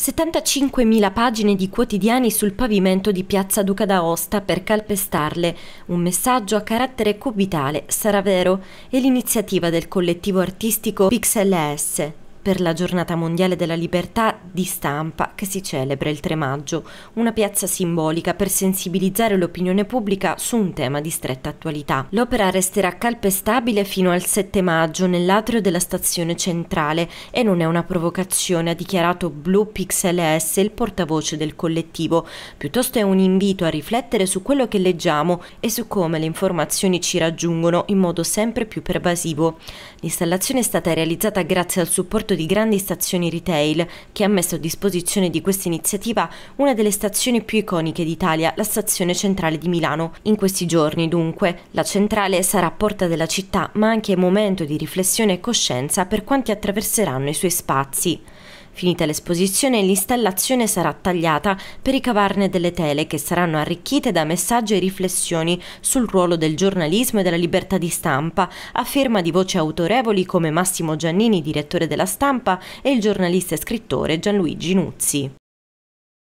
75.000 pagine di quotidiani sul pavimento di Piazza Duca d'Aosta per calpestarle. Un messaggio a carattere cubitale, sarà vero, è l'iniziativa del collettivo artistico Pixel S per la giornata mondiale della libertà di stampa che si celebra il 3 maggio, una piazza simbolica per sensibilizzare l'opinione pubblica su un tema di stretta attualità. L'opera resterà calpestabile fino al 7 maggio nell'atrio della stazione centrale e non è una provocazione, ha dichiarato Blue Pixel S, il portavoce del collettivo, piuttosto è un invito a riflettere su quello che leggiamo e su come le informazioni ci raggiungono in modo sempre più pervasivo. L'installazione è stata realizzata grazie al supporto progetto di grandi stazioni retail che ha messo a disposizione di questa iniziativa una delle stazioni più iconiche d'Italia, la stazione centrale di Milano. In questi giorni, dunque, la centrale sarà porta della città, ma anche momento di riflessione e coscienza per quanti attraverseranno i suoi spazi. Finita l'esposizione, l'installazione sarà tagliata per ricavarne delle tele che saranno arricchite da messaggi e riflessioni sul ruolo del giornalismo e della libertà di stampa, a firma di voci autorevoli come Massimo Giannini, direttore della stampa, e il giornalista e scrittore Gianluigi Nuzzi.